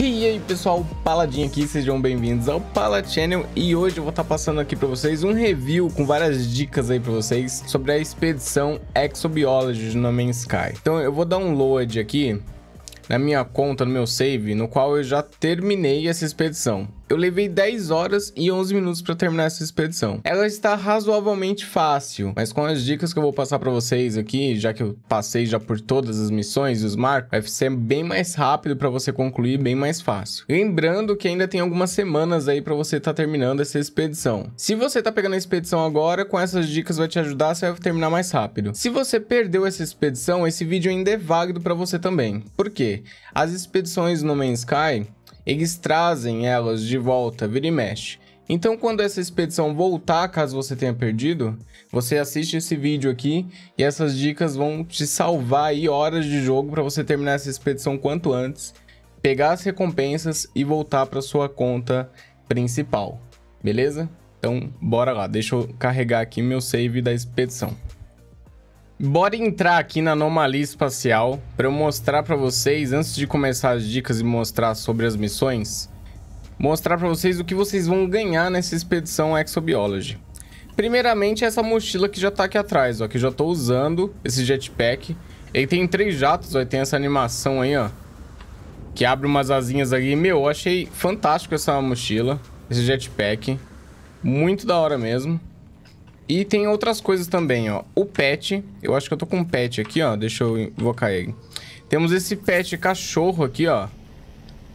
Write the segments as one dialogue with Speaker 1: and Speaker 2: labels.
Speaker 1: E aí pessoal, Paladinho aqui, sejam bem-vindos ao Pala Channel e hoje eu vou estar tá passando aqui para vocês um review com várias dicas aí para vocês sobre a expedição Exobiology No Man's Sky. Então eu vou dar um load aqui na minha conta, no meu save, no qual eu já terminei essa expedição. Eu levei 10 horas e 11 minutos para terminar essa expedição. Ela está razoavelmente fácil, mas com as dicas que eu vou passar para vocês aqui, já que eu passei já por todas as missões e os marcos, vai ser é bem mais rápido para você concluir, bem mais fácil. Lembrando que ainda tem algumas semanas aí para você estar tá terminando essa expedição. Se você está pegando a expedição agora, com essas dicas vai te ajudar, você vai terminar mais rápido. Se você perdeu essa expedição, esse vídeo ainda é válido para você também. Por quê? As expedições no Man's Sky eles trazem elas de volta, vira e mexe. Então, quando essa expedição voltar, caso você tenha perdido, você assiste esse vídeo aqui e essas dicas vão te salvar aí horas de jogo para você terminar essa expedição quanto antes, pegar as recompensas e voltar para sua conta principal. Beleza? Então, bora lá. Deixa eu carregar aqui meu save da expedição. Bora entrar aqui na anomalia espacial para eu mostrar para vocês, antes de começar as dicas e mostrar sobre as missões, mostrar para vocês o que vocês vão ganhar nessa expedição Exobiology. Primeiramente, essa mochila que já está aqui atrás, ó, que eu já estou usando, esse jetpack. Ele tem três jatos, ó, tem essa animação aí, ó, que abre umas asinhas ali. Meu, eu achei fantástico essa mochila, esse jetpack. Muito da hora mesmo. E tem outras coisas também, ó. O pet, eu acho que eu tô com um pet aqui, ó. Deixa eu invocar ele. Temos esse pet cachorro aqui, ó.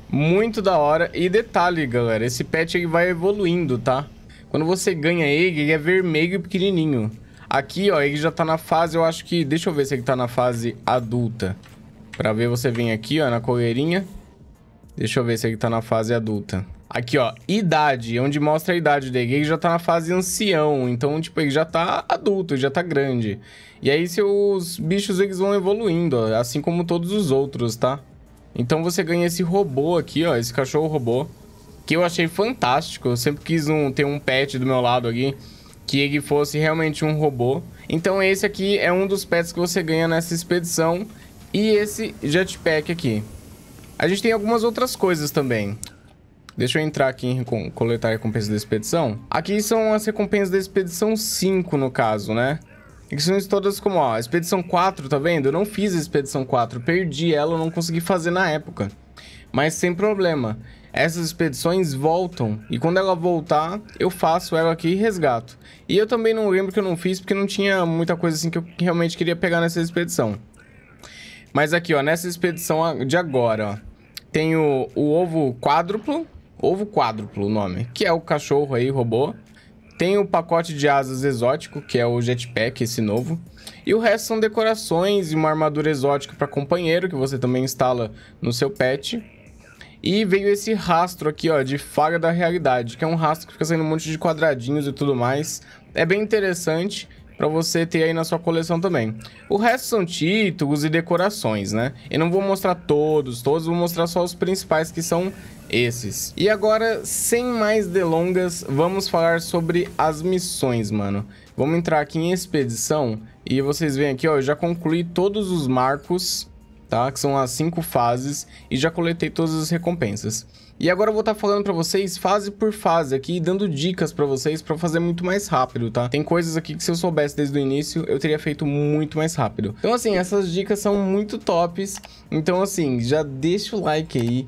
Speaker 1: Muito da hora. E detalhe, galera, esse pet ele vai evoluindo, tá? Quando você ganha ele, ele é vermelho e pequenininho. Aqui, ó, ele já tá na fase, eu acho que... Deixa eu ver se ele tá na fase adulta. Pra ver, você vem aqui, ó, na coleirinha. Deixa eu ver se ele tá na fase adulta. Aqui, ó, idade, onde mostra a idade dele. Ele já tá na fase ancião, então, tipo, ele já tá adulto, já tá grande. E aí seus bichos, eles vão evoluindo, ó, assim como todos os outros, tá? Então você ganha esse robô aqui, ó, esse cachorro robô, que eu achei fantástico. Eu sempre quis um, ter um pet do meu lado aqui, que ele fosse realmente um robô. Então esse aqui é um dos pets que você ganha nessa expedição e esse jetpack aqui. A gente tem algumas outras coisas também. Deixa eu entrar aqui em coletar a recompensa da expedição. Aqui são as recompensas da expedição 5, no caso, né? Aqui são todas como, ó, expedição 4, tá vendo? Eu não fiz a expedição 4, perdi ela, eu não consegui fazer na época. Mas sem problema, essas expedições voltam e quando ela voltar, eu faço ela aqui e resgato. E eu também não lembro que eu não fiz porque não tinha muita coisa assim que eu realmente queria pegar nessa expedição. Mas aqui, ó, nessa expedição de agora, ó, tem o, o ovo quádruplo, ovo quádruplo o nome, que é o cachorro aí, robô. Tem o pacote de asas exótico, que é o jetpack, esse novo. E o resto são decorações e uma armadura exótica para companheiro, que você também instala no seu pet. E veio esse rastro aqui, ó, de falha da realidade, que é um rastro que fica saindo um monte de quadradinhos e tudo mais. É bem interessante para você ter aí na sua coleção também. O resto são títulos e decorações, né? Eu não vou mostrar todos, todos, vou mostrar só os principais que são esses. E agora, sem mais delongas, vamos falar sobre as missões, mano. Vamos entrar aqui em expedição e vocês veem aqui, ó, eu já concluí todos os marcos, tá? Que são as cinco fases e já coletei todas as recompensas. E agora eu vou estar tá falando para vocês fase por fase aqui, dando dicas para vocês para fazer muito mais rápido, tá? Tem coisas aqui que se eu soubesse desde o início, eu teria feito muito mais rápido. Então assim, essas dicas são muito tops. Então assim, já deixa o like aí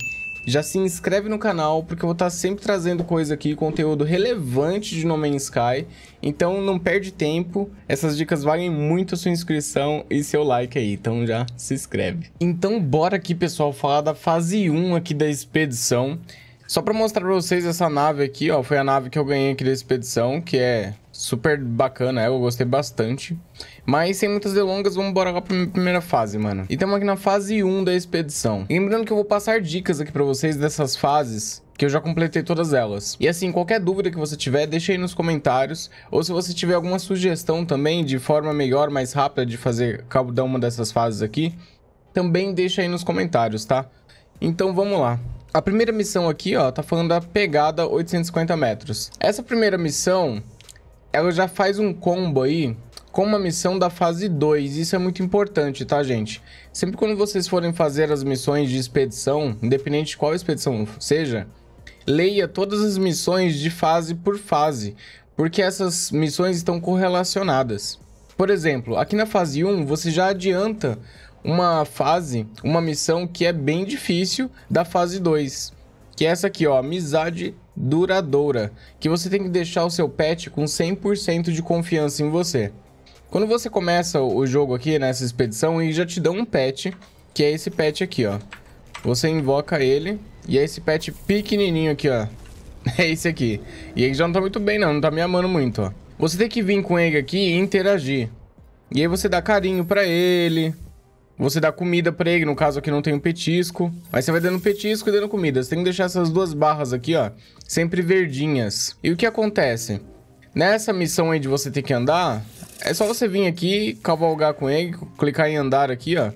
Speaker 1: já se inscreve no canal, porque eu vou estar sempre trazendo coisa aqui, conteúdo relevante de No Man's Sky. Então não perde tempo, essas dicas valem muito a sua inscrição e seu like aí, então já se inscreve. Então bora aqui, pessoal, falar da fase 1 aqui da expedição. Só para mostrar para vocês essa nave aqui, ó, foi a nave que eu ganhei aqui da expedição, que é super bacana eu gostei bastante. Mas sem muitas delongas, vamos embora lá pra primeira fase, mano. E estamos aqui na fase 1 da expedição. lembrando que eu vou passar dicas aqui pra vocês dessas fases que eu já completei todas elas. E assim, qualquer dúvida que você tiver, deixa aí nos comentários, ou se você tiver alguma sugestão também de forma melhor, mais rápida de fazer cada uma dessas fases aqui, também deixa aí nos comentários, tá? Então vamos lá. A primeira missão aqui, ó, tá falando da pegada 850 metros. Essa primeira missão, ela já faz um combo aí com uma missão da fase 2. Isso é muito importante, tá, gente? Sempre quando vocês forem fazer as missões de expedição, independente de qual expedição seja, leia todas as missões de fase por fase, porque essas missões estão correlacionadas. Por exemplo, aqui na fase 1, você já adianta uma fase, uma missão que é bem difícil da fase 2, que é essa aqui, ó, Amizade duradoura, que você tem que deixar o seu pet com 100% de confiança em você. Quando você começa o jogo aqui nessa expedição, e já te dão um pet, que é esse pet aqui, ó. Você invoca ele, e é esse pet pequenininho aqui, ó. É esse aqui. E ele já não tá muito bem, não. Não tá me amando muito, ó. Você tem que vir com ele aqui e interagir. E aí você dá carinho pra ele, você dá comida pra ele, no caso aqui não tem um petisco. mas você vai dando petisco e dando comida. Você tem que deixar essas duas barras aqui, ó, sempre verdinhas. E o que acontece? Nessa missão aí de você ter que andar, é só você vir aqui, cavalgar com ele, clicar em andar aqui, ó.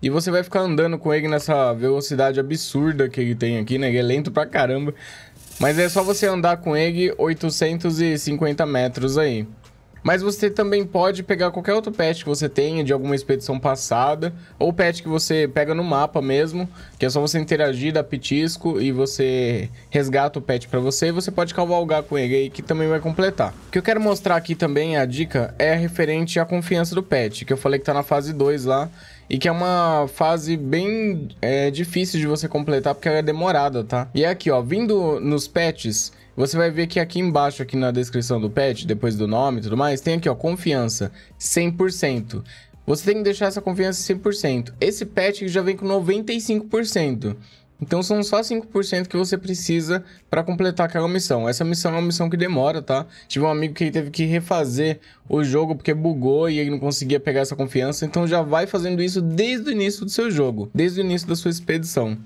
Speaker 1: E você vai ficar andando com ele nessa velocidade absurda que ele tem aqui, né? Ele é lento pra caramba. Mas é só você andar com ele 850 metros aí. Mas você também pode pegar qualquer outro pet que você tenha de alguma expedição passada, ou pet que você pega no mapa mesmo, que é só você interagir, dar petisco e você resgata o pet para você e você pode cavalgar com ele aí, que também vai completar. O que eu quero mostrar aqui também, a dica, é referente à confiança do pet, que eu falei que tá na fase 2 lá, e que é uma fase bem é, difícil de você completar, porque ela é demorada, tá? E é aqui, ó, vindo nos pets, você vai ver que aqui embaixo, aqui na descrição do pet, depois do nome e tudo mais, tem aqui, ó, confiança, 100%. Você tem que deixar essa confiança 100%. Esse pet já vem com 95%. Então são só 5% que você precisa para completar aquela missão. Essa missão é uma missão que demora, tá? Tive um amigo que teve que refazer o jogo porque bugou e ele não conseguia pegar essa confiança. Então já vai fazendo isso desde o início do seu jogo, desde o início da sua expedição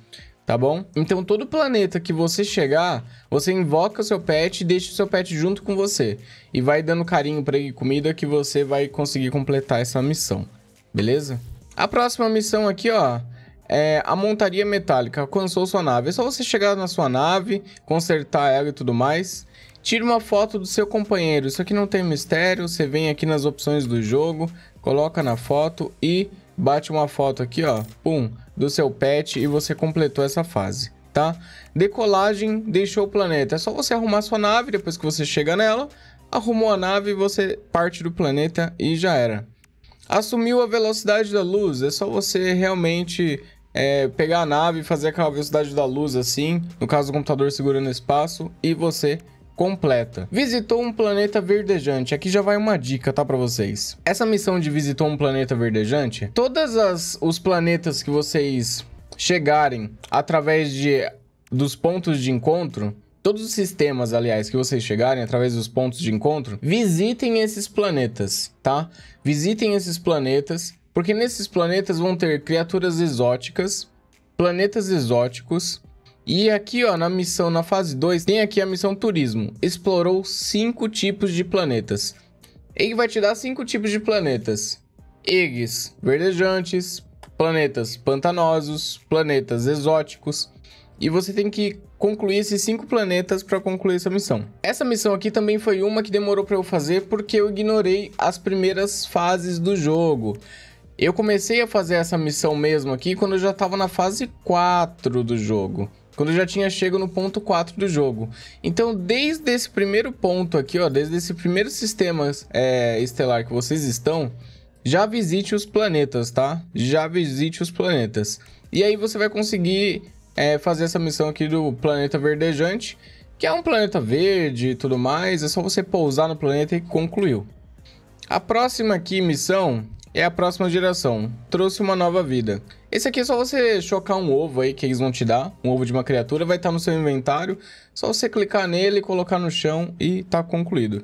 Speaker 1: tá bom? Então todo planeta que você chegar, você invoca o seu pet e deixa o seu pet junto com você. E vai dando carinho para ele comida que você vai conseguir completar essa missão, beleza? A próxima missão aqui, ó, é a montaria metálica, alcançou sua nave. É só você chegar na sua nave, consertar ela e tudo mais. Tire uma foto do seu companheiro, isso aqui não tem mistério, você vem aqui nas opções do jogo, coloca na foto e bate uma foto aqui, ó, pum, do seu pet e você completou essa fase, tá? Decolagem deixou o planeta. É só você arrumar sua nave depois que você chega nela, arrumou a nave, você parte do planeta e já era. Assumiu a velocidade da luz, é só você realmente é, pegar a nave, fazer aquela velocidade da luz assim, no caso o computador segurando espaço, e você completa. Visitou um planeta verdejante. Aqui já vai uma dica, tá, pra vocês. Essa missão de visitou um planeta verdejante, Todos os planetas que vocês chegarem através de, dos pontos de encontro, Todos os sistemas, aliás, que vocês chegarem através dos pontos de encontro, visitem esses planetas, tá? Visitem esses planetas, porque nesses planetas vão ter criaturas exóticas, planetas exóticos, e aqui, ó, na missão na fase 2, tem aqui a missão turismo. Explorou cinco tipos de planetas. Ele vai te dar cinco tipos de planetas. Eggs verdejantes, planetas pantanosos, planetas exóticos. E você tem que concluir esses cinco planetas para concluir essa missão. Essa missão aqui também foi uma que demorou para eu fazer porque eu ignorei as primeiras fases do jogo. Eu comecei a fazer essa missão mesmo aqui quando eu já estava na fase 4 do jogo quando eu já tinha chego no ponto 4 do jogo. Então, desde esse primeiro ponto aqui, ó, desde esse primeiro sistema é, estelar que vocês estão, já visite os planetas, tá? Já visite os planetas. E aí você vai conseguir é, fazer essa missão aqui do planeta verdejante, que é um planeta verde e tudo mais, é só você pousar no planeta e concluiu. A próxima aqui missão é a próxima geração. Trouxe uma nova vida. Esse aqui é só você chocar um ovo aí que eles vão te dar. Um ovo de uma criatura vai estar no seu inventário. Só você clicar nele, colocar no chão e tá concluído.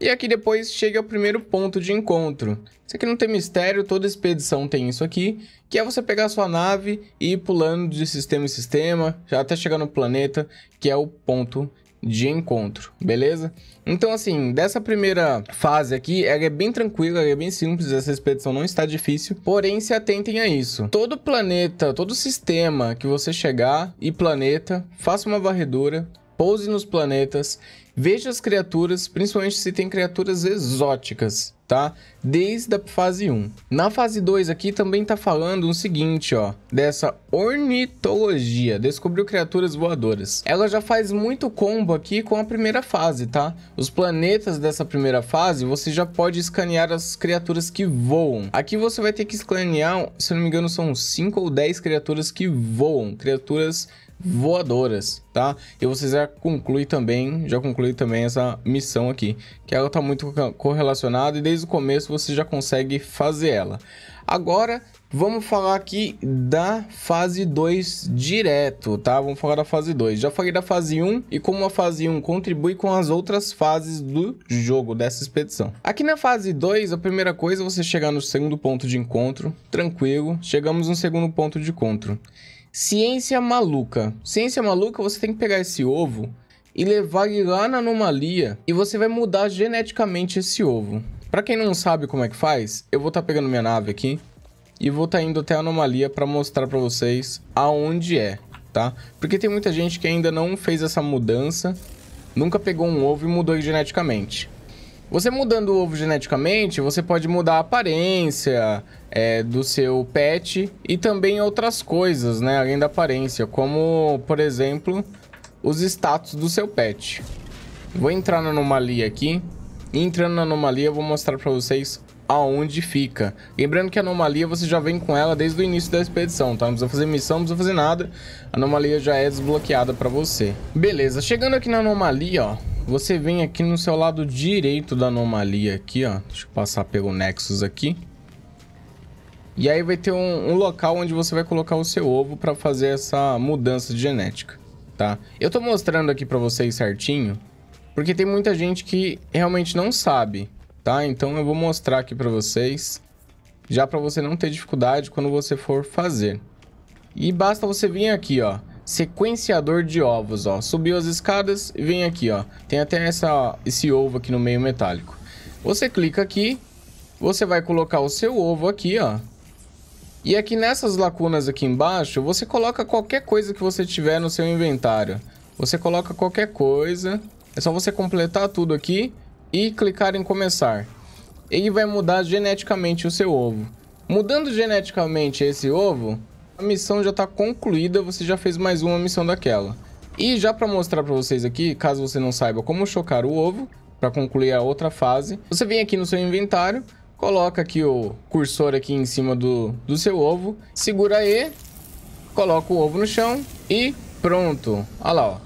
Speaker 1: E aqui depois chega o primeiro ponto de encontro. Isso aqui não tem mistério, toda expedição tem isso aqui, que é você pegar sua nave e ir pulando de sistema em sistema, já até chegar no planeta, que é o ponto de encontro, beleza? Então, assim, dessa primeira fase aqui, ela é bem tranquila, ela é bem simples, essa expedição não está difícil, porém se atentem a isso. Todo planeta, todo sistema que você chegar e planeta, faça uma varredura, pouse nos planetas Veja as criaturas, principalmente se tem criaturas exóticas, tá? Desde a fase 1. Na fase 2 aqui também tá falando o seguinte, ó, dessa ornitologia, descobriu criaturas voadoras. Ela já faz muito combo aqui com a primeira fase, tá? Os planetas dessa primeira fase, você já pode escanear as criaturas que voam. Aqui você vai ter que escanear, se não me engano, são 5 ou 10 criaturas que voam, criaturas voadoras, tá? E você já conclui também, já conclui também essa missão aqui, que ela tá muito correlacionada e desde o começo você já consegue fazer ela. Agora, vamos falar aqui da fase 2 direto, tá? Vamos falar da fase 2. Já falei da fase 1 um, e como a fase 1 um contribui com as outras fases do jogo, dessa expedição. Aqui na fase 2, a primeira coisa é você chegar no segundo ponto de encontro, tranquilo. Chegamos no segundo ponto de encontro. Ciência maluca. Ciência maluca, você tem que pegar esse ovo e levar ele lá na anomalia e você vai mudar geneticamente esse ovo. Para quem não sabe como é que faz, eu vou estar tá pegando minha nave aqui e vou estar tá indo até a anomalia para mostrar para vocês aonde é, tá? Porque tem muita gente que ainda não fez essa mudança, nunca pegou um ovo e mudou geneticamente. Você mudando o ovo geneticamente, você pode mudar a aparência é, do seu pet e também outras coisas, né? Além da aparência, como, por exemplo, os status do seu pet. Vou entrar na anomalia aqui. Entrando na anomalia, eu vou mostrar para vocês aonde fica. Lembrando que a anomalia você já vem com ela desde o início da expedição, tá? Não precisa fazer missão, não precisa fazer nada. A anomalia já é desbloqueada para você. Beleza, chegando aqui na anomalia, ó. Você vem aqui no seu lado direito da anomalia aqui, ó. Deixa eu passar pelo Nexus aqui. E aí vai ter um, um local onde você vai colocar o seu ovo para fazer essa mudança de genética, tá? Eu tô mostrando aqui para vocês certinho, porque tem muita gente que realmente não sabe, tá? Então eu vou mostrar aqui para vocês, já para você não ter dificuldade quando você for fazer. E basta você vir aqui, ó sequenciador de ovos, ó. Subiu as escadas e vem aqui, ó. Tem até essa, esse ovo aqui no meio metálico. Você clica aqui, você vai colocar o seu ovo aqui, ó. E aqui nessas lacunas aqui embaixo, você coloca qualquer coisa que você tiver no seu inventário. Você coloca qualquer coisa. É só você completar tudo aqui e clicar em começar. Ele vai mudar geneticamente o seu ovo. Mudando geneticamente esse ovo, a missão já está concluída, você já fez mais uma missão daquela. E já para mostrar para vocês aqui, caso você não saiba como chocar o ovo, para concluir a outra fase, você vem aqui no seu inventário, coloca aqui o cursor aqui em cima do, do seu ovo, segura E, coloca o ovo no chão e pronto. Olha lá, ó.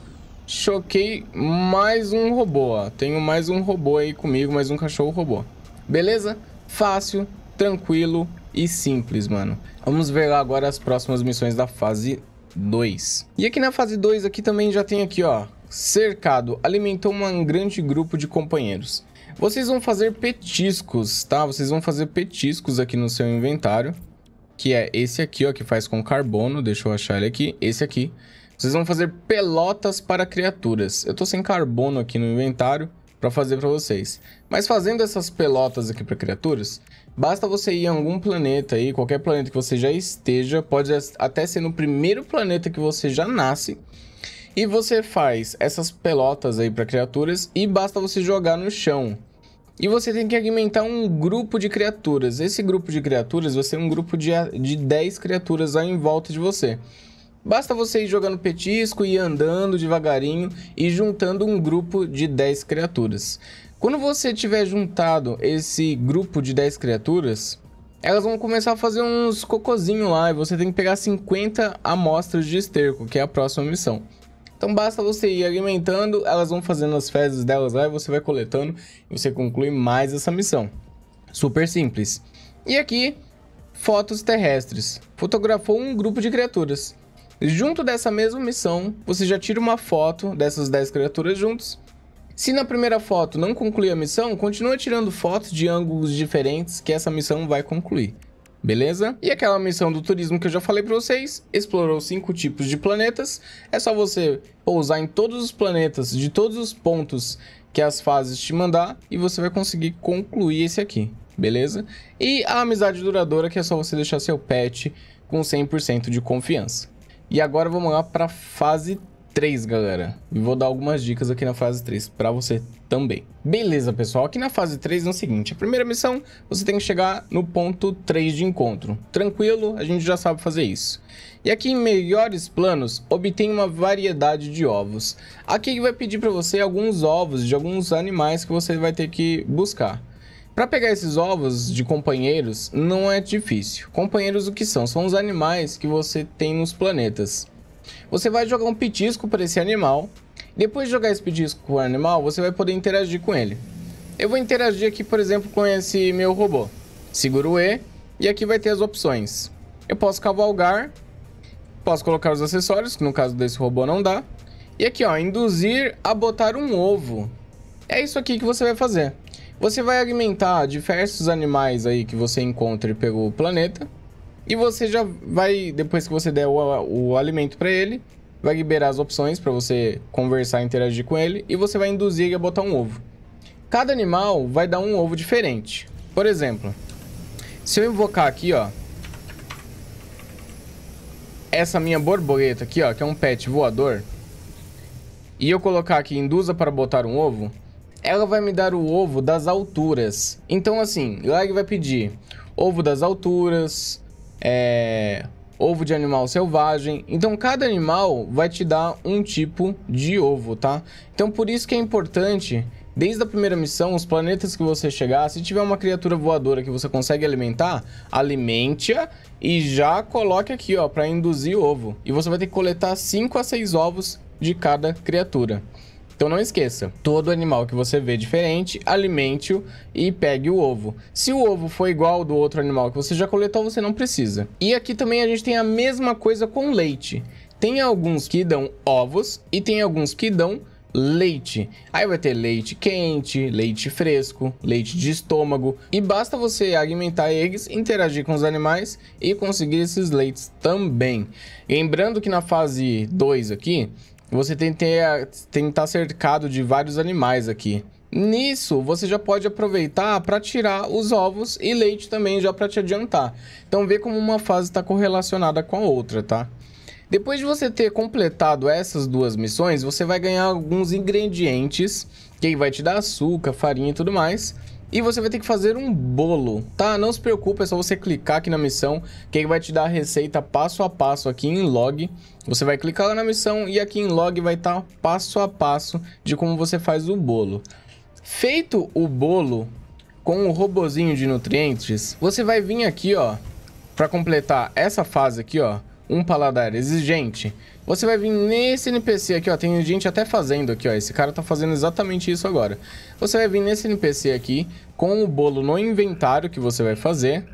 Speaker 1: Choquei mais um robô, ó. Tenho mais um robô aí comigo, mais um cachorro robô. Beleza? Fácil, tranquilo, e simples, mano. Vamos ver lá agora as próximas missões da fase 2. E aqui na fase 2 aqui também já tem aqui, ó. Cercado, alimentou um grande grupo de companheiros. Vocês vão fazer petiscos, tá? Vocês vão fazer petiscos aqui no seu inventário. Que é esse aqui, ó, que faz com carbono. Deixa eu achar ele aqui. Esse aqui. Vocês vão fazer pelotas para criaturas. Eu tô sem carbono aqui no inventário para fazer para vocês. Mas fazendo essas pelotas aqui para criaturas, basta você ir em algum planeta aí, qualquer planeta que você já esteja, pode até ser no primeiro planeta que você já nasce, e você faz essas pelotas aí para criaturas e basta você jogar no chão. E você tem que alimentar um grupo de criaturas. Esse grupo de criaturas vai ser um grupo de, de 10 criaturas aí em volta de você. Basta você ir jogando petisco e andando devagarinho e juntando um grupo de 10 criaturas. Quando você tiver juntado esse grupo de 10 criaturas, elas vão começar a fazer uns cocôzinhos lá e você tem que pegar 50 amostras de esterco, que é a próxima missão. Então basta você ir alimentando, elas vão fazendo as fezes delas lá e você vai coletando e você conclui mais essa missão. Super simples. E aqui, fotos terrestres. Fotografou um grupo de criaturas. Junto dessa mesma missão, você já tira uma foto dessas 10 criaturas juntos. Se na primeira foto não concluir a missão, continua tirando fotos de ângulos diferentes que essa missão vai concluir. Beleza? E aquela missão do turismo que eu já falei para vocês, explorou cinco tipos de planetas, é só você pousar em todos os planetas de todos os pontos que as fases te mandar e você vai conseguir concluir esse aqui, beleza? E a amizade duradoura que é só você deixar seu pet com 100% de confiança. E agora vamos lá para fase 3, galera. E vou dar algumas dicas aqui na fase 3 para você também. Beleza, pessoal. Aqui na fase 3 é o seguinte. A primeira missão, você tem que chegar no ponto 3 de encontro. Tranquilo, a gente já sabe fazer isso. E aqui em melhores planos, obtém uma variedade de ovos. Aqui ele vai pedir para você alguns ovos de alguns animais que você vai ter que buscar. Para pegar esses ovos de companheiros não é difícil. Companheiros o que são? São os animais que você tem nos planetas. Você vai jogar um petisco para esse animal. Depois de jogar esse petisco com o animal, você vai poder interagir com ele. Eu vou interagir aqui, por exemplo, com esse meu robô. Seguro o E e aqui vai ter as opções. Eu posso cavalgar, posso colocar os acessórios, que no caso desse robô não dá. E aqui, ó, induzir a botar um ovo. É isso aqui que você vai fazer. Você vai alimentar diversos animais aí que você encontre pelo planeta. E você já vai, depois que você der o, o alimento para ele, vai liberar as opções para você conversar, interagir com ele. E você vai induzir ele a botar um ovo. Cada animal vai dar um ovo diferente. Por exemplo, se eu invocar aqui, ó. Essa minha borboleta aqui, ó, que é um pet voador. E eu colocar aqui, induza para botar um ovo ela vai me dar o ovo das alturas. Então, assim, lá ele vai pedir ovo das alturas, é, ovo de animal selvagem. Então, cada animal vai te dar um tipo de ovo, tá? Então, por isso que é importante Desde a primeira missão, os planetas que você chegar, se tiver uma criatura voadora que você consegue alimentar, alimente-a e já coloque aqui, ó, para induzir ovo. E você vai ter que coletar 5 a 6 ovos de cada criatura. Então não esqueça, todo animal que você vê diferente, alimente-o e pegue o ovo. Se o ovo for igual ao do outro animal que você já coletou, você não precisa. E aqui também a gente tem a mesma coisa com leite. Tem alguns que dão ovos e tem alguns que dão leite. Aí vai ter leite quente, leite fresco, leite de estômago. E basta você alimentar eles, interagir com os animais e conseguir esses leites também. Lembrando que na fase 2 aqui, você tem que estar tá cercado de vários animais aqui. Nisso, você já pode aproveitar para tirar os ovos e leite também já para te adiantar. Então vê como uma fase está correlacionada com a outra, tá? Depois de você ter completado essas duas missões, você vai ganhar alguns ingredientes, que vai te dar açúcar, farinha e tudo mais. E você vai ter que fazer um bolo, tá? Não se preocupe, é só você clicar aqui na missão, que vai te dar a receita passo a passo aqui em log. Você vai clicar lá na missão e aqui em log vai estar tá passo a passo de como você faz o bolo. Feito o bolo com o robozinho de nutrientes, você vai vir aqui, ó, para completar essa fase aqui, ó, um paladar exigente. Você vai vir nesse NPC aqui, ó. Tem gente até fazendo aqui, ó. Esse cara tá fazendo exatamente isso agora. Você vai vir nesse NPC aqui com o bolo no inventário que você vai fazer.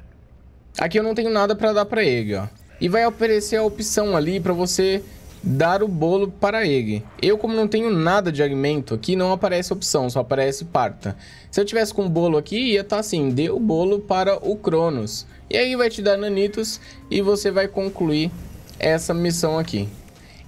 Speaker 1: Aqui eu não tenho nada pra dar pra ele, ó. E vai aparecer a opção ali pra você dar o bolo para ele. Eu, como não tenho nada de alimento aqui, não aparece opção, só aparece parta. Se eu tivesse com o bolo aqui, ia estar tá assim, dê o bolo para o Cronos. E aí vai te dar nanitos e você vai concluir essa missão aqui.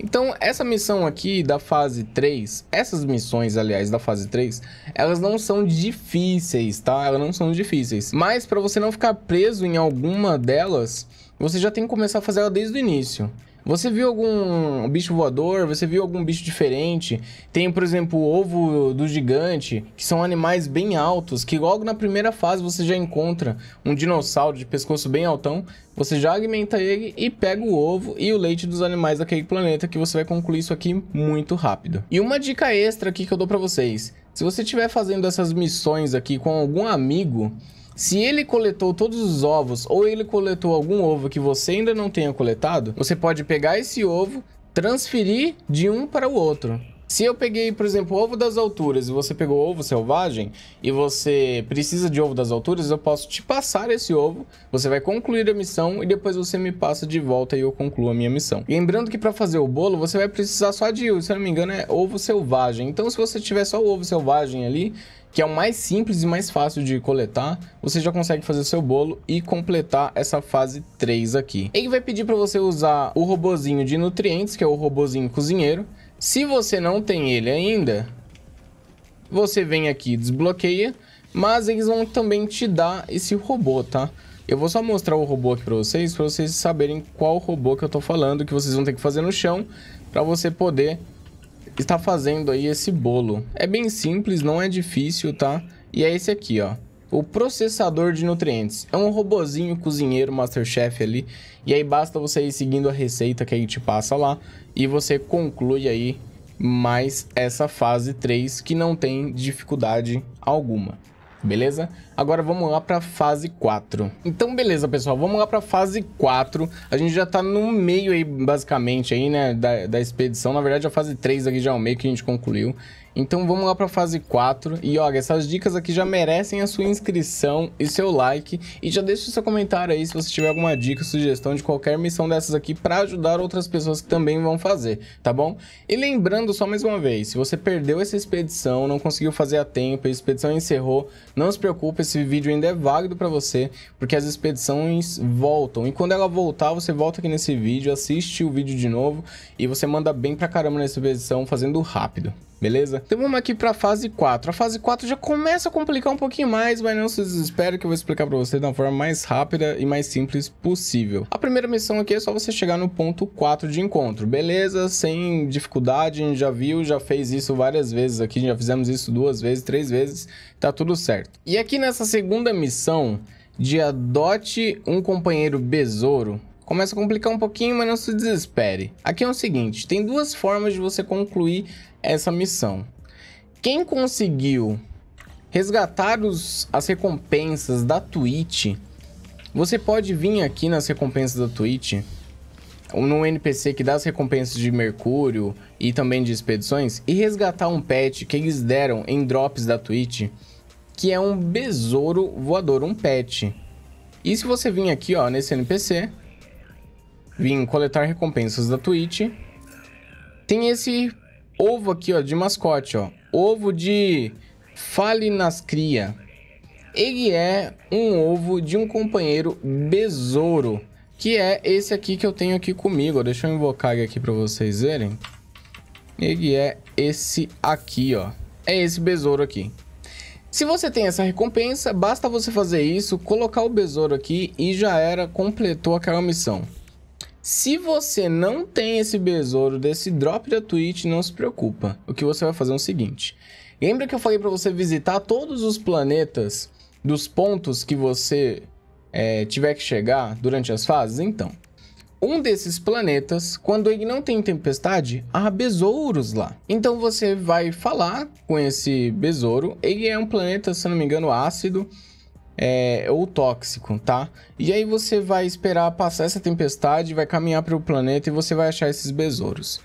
Speaker 1: Então, essa missão aqui da fase 3, essas missões, aliás, da fase 3, elas não são difíceis, tá? Elas não são difíceis. Mas para você não ficar preso em alguma delas, você já tem que começar a fazer ela desde o início. Você viu algum bicho voador? Você viu algum bicho diferente? Tem, por exemplo, o ovo do gigante, que são animais bem altos, que logo na primeira fase você já encontra um dinossauro de pescoço bem altão. Você já alimenta ele e pega o ovo e o leite dos animais daquele planeta, que você vai concluir isso aqui muito rápido. E uma dica extra aqui que eu dou para vocês. Se você estiver fazendo essas missões aqui com algum amigo, se ele coletou todos os ovos ou ele coletou algum ovo que você ainda não tenha coletado, você pode pegar esse ovo, transferir de um para o outro. Se eu peguei, por exemplo, ovo das alturas e você pegou ovo selvagem e você precisa de ovo das alturas, eu posso te passar esse ovo, você vai concluir a missão e depois você me passa de volta e eu concluo a minha missão. Lembrando que para fazer o bolo você vai precisar só de, se eu não me engano, é ovo selvagem. Então se você tiver só o ovo selvagem ali que é o mais simples e mais fácil de coletar, você já consegue fazer seu bolo e completar essa fase 3 aqui. Ele vai pedir para você usar o robozinho de nutrientes, que é o robozinho cozinheiro. Se você não tem ele ainda, você vem aqui desbloqueia, mas eles vão também te dar esse robô, tá? Eu vou só mostrar o robô aqui para vocês, para vocês saberem qual robô que eu tô falando, que vocês vão ter que fazer no chão, para você poder está fazendo aí esse bolo. É bem simples, não é difícil, tá? E é esse aqui, ó. O processador de nutrientes. É um robozinho cozinheiro Masterchef ali. E aí basta você ir seguindo a receita que a gente passa lá. E você conclui aí mais essa fase 3 que não tem dificuldade alguma beleza? Agora vamos lá para fase 4. Então, beleza, pessoal, vamos lá para fase 4. A gente já tá no meio aí, basicamente, aí, né, da, da expedição. Na verdade, a fase 3 aqui já é o meio que a gente concluiu. Então vamos lá para a fase 4. E olha, essas dicas aqui já merecem a sua inscrição e seu like. E já deixa o seu comentário aí se você tiver alguma dica, sugestão de qualquer missão dessas aqui para ajudar outras pessoas que também vão fazer, tá bom? E lembrando só mais uma vez, se você perdeu essa expedição, não conseguiu fazer a tempo, a expedição encerrou, não se preocupe, esse vídeo ainda é válido para você, porque as expedições voltam. E quando ela voltar, você volta aqui nesse vídeo, assiste o vídeo de novo e você manda bem pra caramba nessa expedição fazendo rápido beleza? Então vamos aqui pra fase 4. A fase 4 já começa a complicar um pouquinho mais, mas não se desespere que eu vou explicar pra você da forma mais rápida e mais simples possível. A primeira missão aqui é só você chegar no ponto 4 de encontro, beleza? Sem dificuldade, a gente já viu, já fez isso várias vezes aqui, já fizemos isso duas vezes, três vezes, tá tudo certo. E aqui nessa segunda missão de adote um companheiro besouro, Começa a complicar um pouquinho, mas não se desespere. Aqui é o seguinte, tem duas formas de você concluir essa missão. Quem conseguiu resgatar os, as recompensas da Twitch, você pode vir aqui nas recompensas da Twitch, num NPC que dá as recompensas de Mercúrio e também de expedições, e resgatar um pet que eles deram em drops da Twitch, que é um besouro voador, um pet. E se você vir aqui ó, nesse NPC, Vim coletar recompensas da Twitch. Tem esse ovo aqui, ó, de mascote, ó. Ovo de Fale nas Cria. Ele é um ovo de um companheiro besouro, que é esse aqui que eu tenho aqui comigo. Deixa eu invocar ele aqui para vocês verem. Ele é esse aqui, ó. É esse besouro aqui. Se você tem essa recompensa, basta você fazer isso, colocar o besouro aqui e já era, completou aquela missão. Se você não tem esse besouro desse drop da Twitch, não se preocupa. O que você vai fazer é o seguinte. Lembra que eu falei para você visitar todos os planetas dos pontos que você é, tiver que chegar durante as fases? Então, um desses planetas, quando ele não tem tempestade, há besouros lá. Então você vai falar com esse besouro. Ele é um planeta, se não me engano, ácido é, é ou tóxico, tá? E aí você vai esperar passar essa tempestade, vai caminhar para o planeta e você vai achar esses besouros.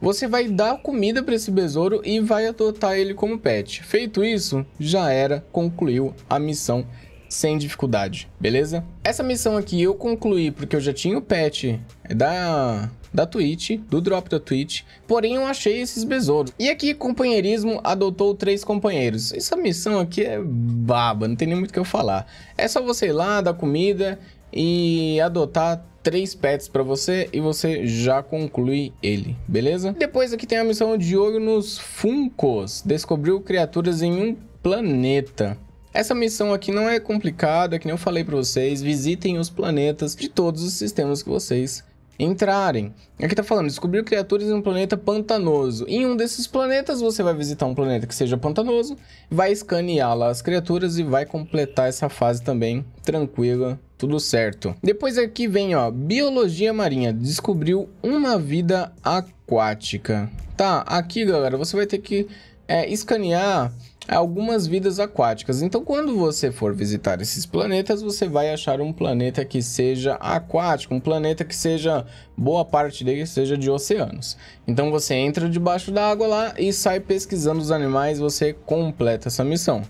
Speaker 1: Você vai dar comida para esse besouro e vai adotar ele como pet. Feito isso, já era, concluiu a missão sem dificuldade, beleza? Essa missão aqui eu concluí porque eu já tinha o patch é da da Twitch, do drop da Twitch, porém eu achei esses besouros. E aqui companheirismo adotou três companheiros. Essa missão aqui é baba, não tem nem muito o que eu falar. É só você ir lá, dar comida e adotar três pets para você e você já conclui ele, beleza? Depois aqui tem a missão de olho nos Funkos, descobriu criaturas em um planeta. Essa missão aqui não é complicada, que nem eu falei para vocês, visitem os planetas de todos os sistemas que vocês entrarem. Aqui tá falando, descobriu criaturas em um planeta pantanoso. Em um desses planetas, você vai visitar um planeta que seja pantanoso, vai escanear lá as criaturas e vai completar essa fase também tranquila, tudo certo. Depois aqui vem, ó, Biologia Marinha, descobriu uma vida aquática. Tá, aqui, galera, você vai ter que é, escanear algumas vidas aquáticas. Então, quando você for visitar esses planetas, você vai achar um planeta que seja aquático, um planeta que seja boa parte dele seja de oceanos. Então, você entra debaixo da água lá e sai pesquisando os animais, você completa essa missão.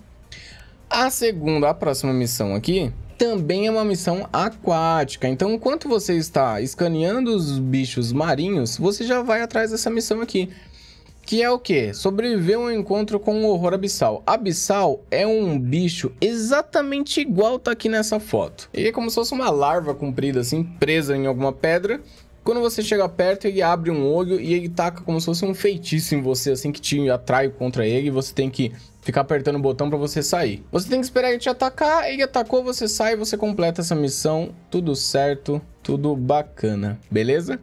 Speaker 1: A segunda, a próxima missão aqui, também é uma missão aquática. Então, enquanto você está escaneando os bichos marinhos, você já vai atrás dessa missão aqui. Que é o que? Sobreviver a um encontro com um horror abissal. Abissal é um bicho exatamente igual tá aqui nessa foto. Ele é como se fosse uma larva comprida assim, presa em alguma pedra. Quando você chega perto, ele abre um olho e ele taca como se fosse um feitiço em você, assim, que te atrai contra ele e você tem que ficar apertando o botão para você sair. Você tem que esperar ele te atacar, ele atacou, você sai, você completa essa missão, tudo certo, tudo bacana, beleza?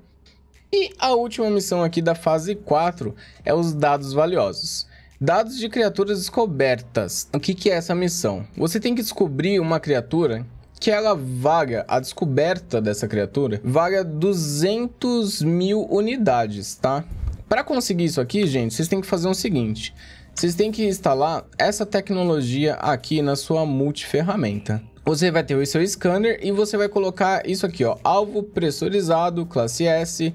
Speaker 1: E a última missão aqui da fase 4 é os dados valiosos. Dados de criaturas descobertas. O que, que é essa missão? Você tem que descobrir uma criatura que ela vaga, a descoberta dessa criatura, vaga 200 mil unidades, tá? Para conseguir isso aqui, gente, vocês têm que fazer o seguinte. Vocês têm que instalar essa tecnologia aqui na sua multiferramenta. Você vai ter o seu scanner e você vai colocar isso aqui, ó. Alvo pressurizado, classe S,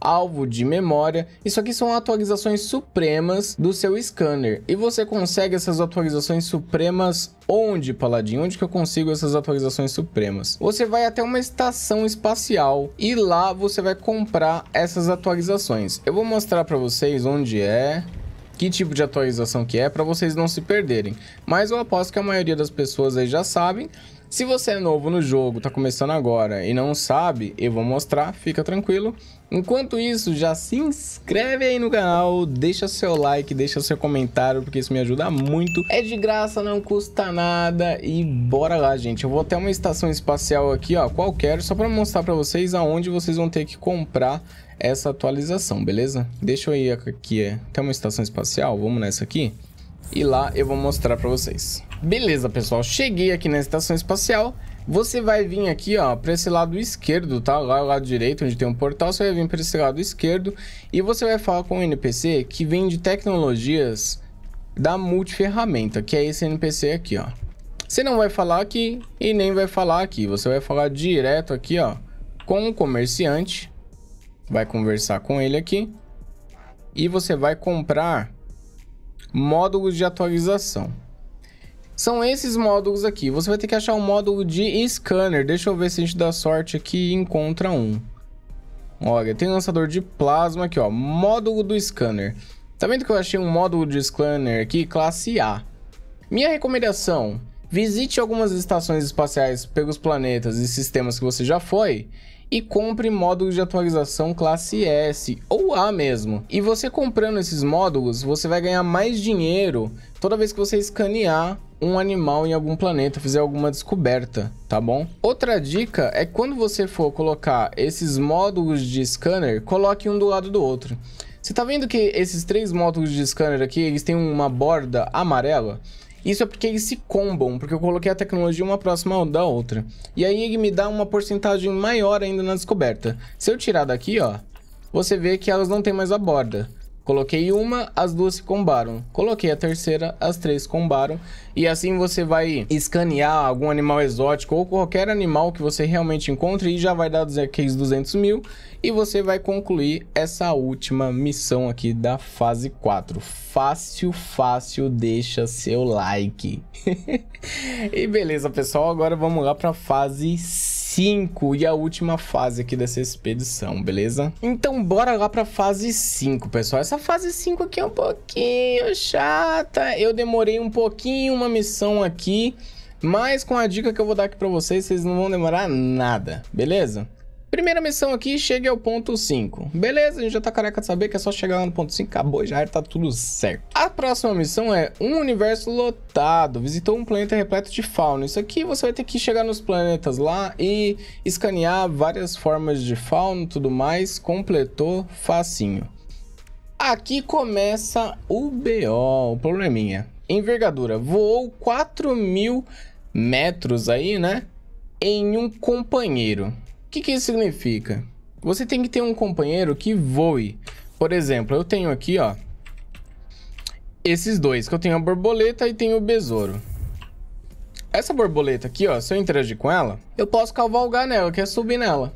Speaker 1: alvo de memória. Isso aqui são atualizações supremas do seu scanner. E você consegue essas atualizações supremas onde, Paladinho? Onde que eu consigo essas atualizações supremas? Você vai até uma estação espacial e lá você vai comprar essas atualizações. Eu vou mostrar para vocês onde é que tipo de atualização que é para vocês não se perderem. Mas eu aposto que a maioria das pessoas aí já sabem se você é novo no jogo, tá começando agora e não sabe, eu vou mostrar, fica tranquilo. Enquanto isso, já se inscreve aí no canal, deixa seu like, deixa seu comentário, porque isso me ajuda muito. É de graça, não custa nada e bora lá, gente. Eu vou até uma estação espacial aqui, ó, qualquer, só para mostrar para vocês aonde vocês vão ter que comprar essa atualização, beleza? Deixa eu ir aqui, é, tem uma estação espacial, vamos nessa aqui e lá eu vou mostrar para vocês. Beleza, pessoal, cheguei aqui na estação espacial. Você vai vir aqui, ó, para esse lado esquerdo, tá? Lá o lado direito, onde tem um portal, você vai vir para esse lado esquerdo e você vai falar com um NPC que vende tecnologias da multiferramenta, que é esse NPC aqui, ó. Você não vai falar aqui e nem vai falar aqui, você vai falar direto aqui, ó, com o comerciante, vai conversar com ele aqui e você vai comprar módulos de atualização. São esses módulos aqui. Você vai ter que achar um módulo de scanner. Deixa eu ver se a gente dá sorte aqui e encontra um. Olha, tem lançador de plasma aqui, ó. Módulo do scanner. Tá vendo que eu achei um módulo de scanner aqui, classe A. Minha recomendação Visite algumas estações espaciais pelos planetas e sistemas que você já foi e compre módulos de atualização classe S ou A mesmo. E você comprando esses módulos, você vai ganhar mais dinheiro toda vez que você escanear um animal em algum planeta, fizer alguma descoberta, tá bom? Outra dica é quando você for colocar esses módulos de scanner, coloque um do lado do outro. Você tá vendo que esses três módulos de scanner aqui, eles têm uma borda amarela? Isso é porque eles se combam, porque eu coloquei a tecnologia uma próxima da outra. E aí ele me dá uma porcentagem maior ainda na descoberta. Se eu tirar daqui, ó, você vê que elas não têm mais a borda. Coloquei uma, as duas se combaram. Coloquei a terceira, as três combaram. E assim você vai escanear algum animal exótico ou qualquer animal que você realmente encontre e já vai dar aqueles 200 mil. E você vai concluir essa última missão aqui da fase 4. Fácil, fácil, deixa seu like. e beleza, pessoal. Agora vamos lá para fase 5. 5 e a última fase aqui dessa expedição, beleza? Então bora lá pra fase 5, pessoal. Essa fase 5 aqui é um pouquinho chata. Eu demorei um pouquinho uma missão aqui, mas com a dica que eu vou dar aqui pra vocês, vocês não vão demorar nada, beleza? Primeira missão aqui, chegue ao ponto 5. Beleza, a gente já tá careca de saber que é só chegar lá no ponto 5, acabou, já tá tudo certo. A próxima missão é um universo lotado, visitou um planeta repleto de fauna. Isso aqui você vai ter que chegar nos planetas lá e escanear várias formas de fauna e tudo mais, completou facinho. Aqui começa o BO, o probleminha. Envergadura, voou 4 mil metros aí, né? Em um companheiro que, que isso significa? Você tem que ter um companheiro que voe. Por exemplo, eu tenho aqui, ó, esses dois, que eu tenho a borboleta e tenho o besouro. Essa borboleta aqui, ó, se eu interagir com ela, eu posso cavalgar nela, que é subir nela.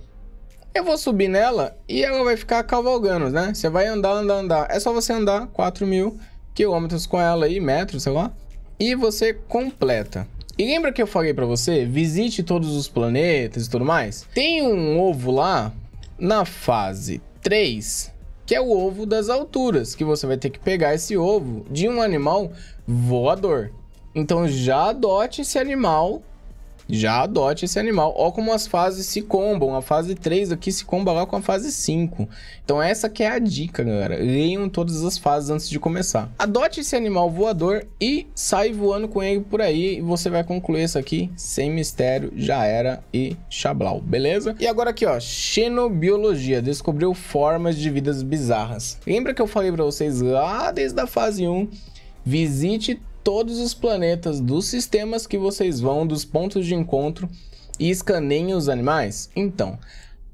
Speaker 1: Eu vou subir nela e ela vai ficar cavalgando, né? Você vai andar, andar, andar. É só você andar 4 mil quilômetros com ela aí, metros, sei lá. E você completa. E lembra que eu falei para você, visite todos os planetas e tudo mais? Tem um ovo lá na fase 3, que é o ovo das alturas, que você vai ter que pegar esse ovo de um animal voador. Então já adote esse animal já adote esse animal. Ó como as fases se combam. A fase 3 aqui se comba lá com a fase 5. Então essa que é a dica, galera. Leiam todas as fases antes de começar. Adote esse animal voador e sai voando com ele por aí. E você vai concluir isso aqui sem mistério. Já era e xablau, beleza? E agora aqui, ó. Xenobiologia. Descobriu formas de vidas bizarras. Lembra que eu falei pra vocês lá desde a fase 1? Visite todos os planetas dos sistemas que vocês vão, dos pontos de encontro e escaneiem os animais? Então,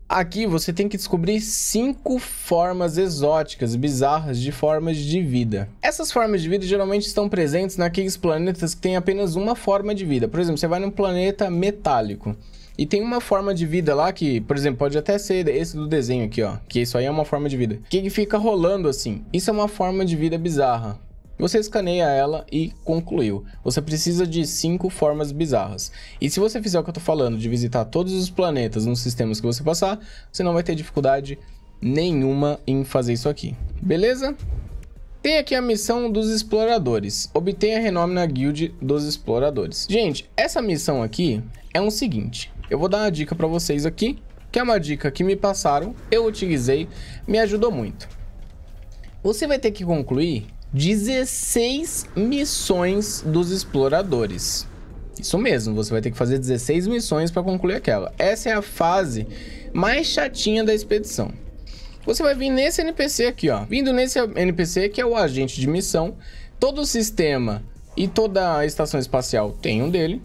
Speaker 1: aqui você tem que descobrir cinco formas exóticas, bizarras de formas de vida. Essas formas de vida geralmente estão presentes naqueles planetas que têm apenas uma forma de vida. Por exemplo, você vai num planeta metálico. E tem uma forma de vida lá que, por exemplo, pode até ser esse do desenho aqui, ó. Que isso aí é uma forma de vida. que fica rolando assim? Isso é uma forma de vida bizarra. Você escaneia ela e concluiu. Você precisa de cinco formas bizarras. E se você fizer o que eu estou falando, de visitar todos os planetas nos sistemas que você passar, você não vai ter dificuldade nenhuma em fazer isso aqui. Beleza? Tem aqui a missão dos exploradores. Obtenha renome na guild dos exploradores. Gente, essa missão aqui é o um seguinte. Eu vou dar uma dica para vocês aqui, que é uma dica que me passaram, eu utilizei, me ajudou muito. Você vai ter que concluir 16 missões dos exploradores. Isso mesmo, você vai ter que fazer 16 missões para concluir aquela. Essa é a fase mais chatinha da expedição. Você vai vir nesse NPC aqui, ó. Vindo nesse NPC que é o agente de missão, todo o sistema e toda a estação espacial tem um dele.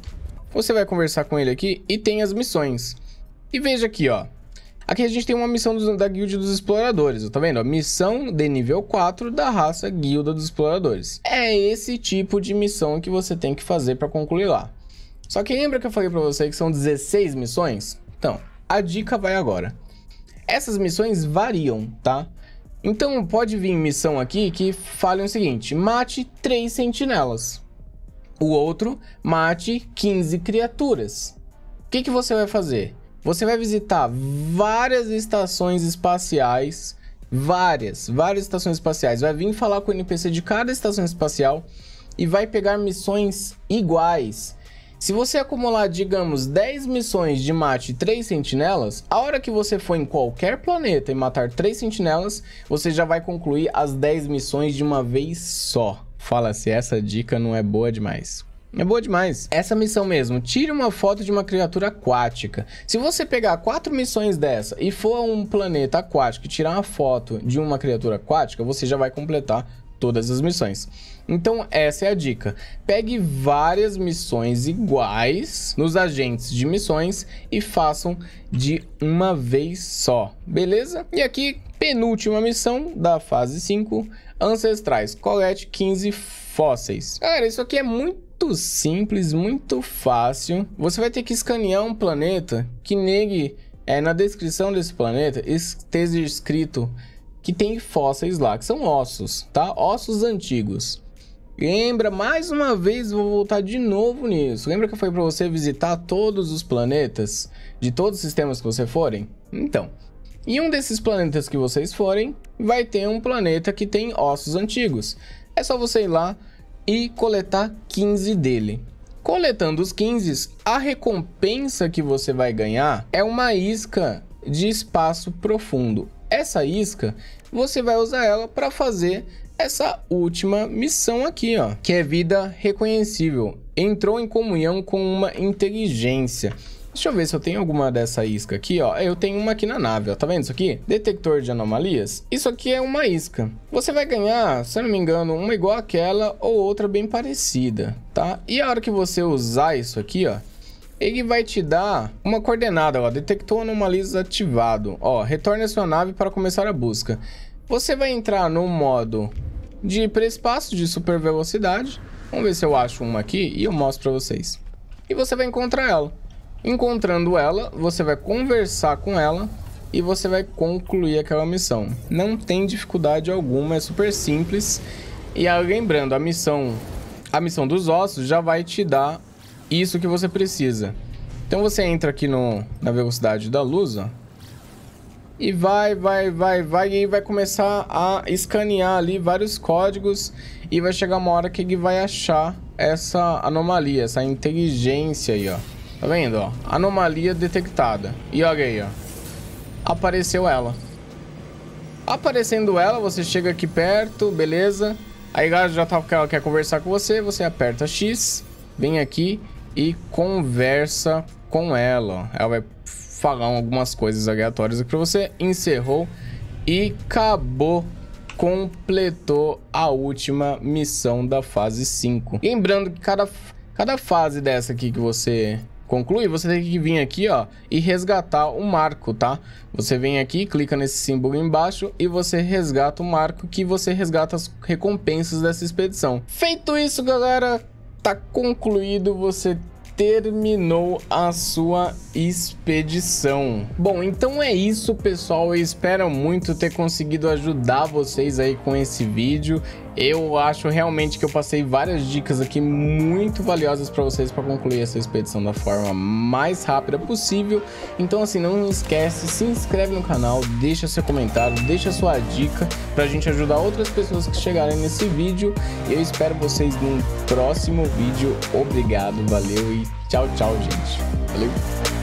Speaker 1: Você vai conversar com ele aqui e tem as missões. E veja aqui, ó. Aqui a gente tem uma missão da Guilda dos Exploradores, tá vendo? A missão de nível 4 da raça Guilda dos Exploradores. É esse tipo de missão que você tem que fazer para concluir lá. Só que lembra que eu falei para você que são 16 missões? Então, a dica vai agora. Essas missões variam, tá? Então pode vir missão aqui que fale o seguinte, mate 3 sentinelas. O outro, mate 15 criaturas. O que, que você vai fazer? Você vai visitar várias estações espaciais, várias, várias estações espaciais. Vai vir falar com o NPC de cada estação espacial e vai pegar missões iguais. Se você acumular, digamos, 10 missões de mate 3 sentinelas, a hora que você for em qualquer planeta e matar 3 sentinelas, você já vai concluir as 10 missões de uma vez só. Fala se essa dica não é boa demais. É boa demais. Essa missão mesmo, tire uma foto de uma criatura aquática. Se você pegar quatro missões dessa e for a um planeta aquático e tirar uma foto de uma criatura aquática, você já vai completar todas as missões. Então essa é a dica. Pegue várias missões iguais nos agentes de missões e façam de uma vez só, beleza? E aqui, penúltima missão da fase 5, Ancestrais, colete 15 fósseis. Galera, isso aqui é muito muito simples, muito fácil. Você vai ter que escanear um planeta que negue é, na descrição desse planeta esteja escrito que tem fósseis lá, que são ossos, tá? Ossos antigos. Lembra, mais uma vez, vou voltar de novo nisso. Lembra que foi para você visitar todos os planetas de todos os sistemas que você forem? Então, e um desses planetas que vocês forem, vai ter um planeta que tem ossos antigos. É só você ir lá, e coletar 15 dele. Coletando os 15, a recompensa que você vai ganhar é uma isca de espaço profundo. Essa isca, você vai usar ela para fazer essa última missão aqui, ó, que é vida reconhecível. Entrou em comunhão com uma inteligência. Deixa eu ver se eu tenho alguma dessa isca aqui, ó. Eu tenho uma aqui na nave, ó. Tá vendo isso aqui? Detector de anomalias. Isso aqui é uma isca. Você vai ganhar, se eu não me engano, uma igual àquela ou outra bem parecida, tá? E a hora que você usar isso aqui, ó, ele vai te dar uma coordenada, ó, detectou anomalias ativado, ó, retorne a sua nave para começar a busca. Você vai entrar no modo de hiperespaço de super velocidade, vamos ver se eu acho uma aqui e eu mostro para vocês. E você vai encontrar ela. Encontrando ela, você vai conversar com ela e você vai concluir aquela missão. Não tem dificuldade alguma, é super simples. E lembrando, a missão, a missão dos ossos já vai te dar isso que você precisa. Então você entra aqui no, na velocidade da luz, ó, e vai, vai, vai, vai, e vai começar a escanear ali vários códigos e vai chegar uma hora que ele vai achar essa anomalia, essa inteligência aí, ó. Tá vendo, ó? Anomalia detectada. E olha aí, ó. Apareceu ela. Aparecendo ela, você chega aqui perto, beleza. Aí ela já tá, ela quer conversar com você, você aperta X, vem aqui e conversa com ela. Ela vai falar algumas coisas aleatórias aqui pra você. Encerrou e acabou completou a última missão da fase 5. Lembrando que cada, cada fase dessa aqui que você conclui, você tem que vir aqui, ó, e resgatar o marco, tá? Você vem aqui, clica nesse símbolo embaixo e você resgata o marco que você resgata as recompensas dessa expedição. Feito isso, galera, tá concluído, você terminou a sua expedição. Bom, então é isso, pessoal. Eu espero muito ter conseguido ajudar vocês aí com esse vídeo. Eu acho realmente que eu passei várias dicas aqui muito valiosas para vocês para concluir essa expedição da forma mais rápida possível. Então assim, não esquece, se inscreve no canal, deixa seu comentário, deixa sua dica para a gente ajudar outras pessoas que chegarem nesse vídeo. Eu espero vocês num próximo vídeo. Obrigado, valeu e tchau, tchau, gente. Valeu!